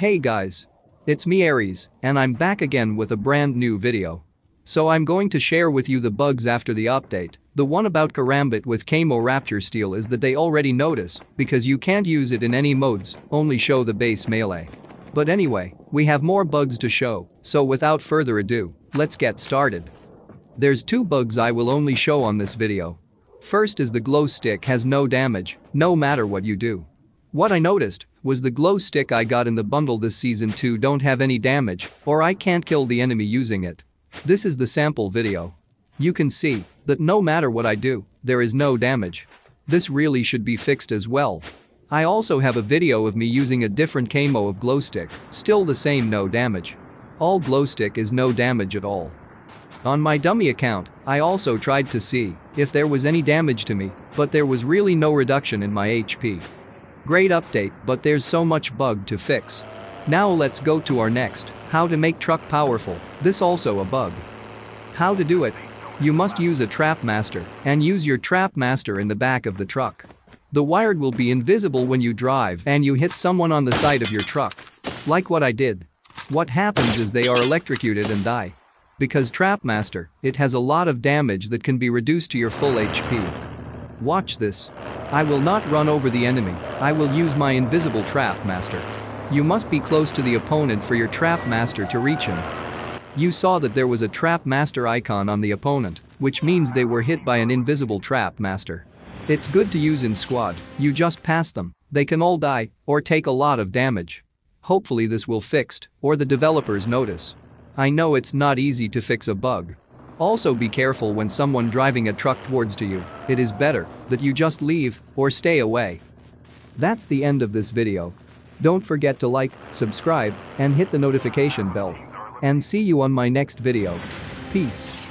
Hey guys. It's me Aries, and I'm back again with a brand new video. So I'm going to share with you the bugs after the update, the one about Karambit with Camo Rapture Steel is that they already notice, because you can't use it in any modes, only show the base melee. But anyway, we have more bugs to show, so without further ado, let's get started. There's two bugs I will only show on this video. First is the glow stick has no damage, no matter what you do. What I noticed was the glow stick I got in the bundle this season 2 don't have any damage or I can't kill the enemy using it. This is the sample video. You can see that no matter what I do, there is no damage. This really should be fixed as well. I also have a video of me using a different camo of glow stick, still the same no damage. All glow stick is no damage at all. On my dummy account, I also tried to see if there was any damage to me, but there was really no reduction in my HP. Great update, but there's so much bug to fix. Now let's go to our next, how to make truck powerful, this also a bug. How to do it? You must use a trap master and use your trap master in the back of the truck. The wired will be invisible when you drive and you hit someone on the side of your truck. Like what I did. What happens is they are electrocuted and die. Because trap master, it has a lot of damage that can be reduced to your full HP. Watch this. I will not run over the enemy, I will use my invisible trap master. You must be close to the opponent for your trap master to reach him. You saw that there was a trap master icon on the opponent, which means they were hit by an invisible trap master. It's good to use in squad, you just pass them, they can all die or take a lot of damage. Hopefully this will fixed or the developers notice. I know it's not easy to fix a bug, also be careful when someone driving a truck towards to you, it is better that you just leave or stay away. That's the end of this video. Don't forget to like, subscribe, and hit the notification bell. And see you on my next video. Peace.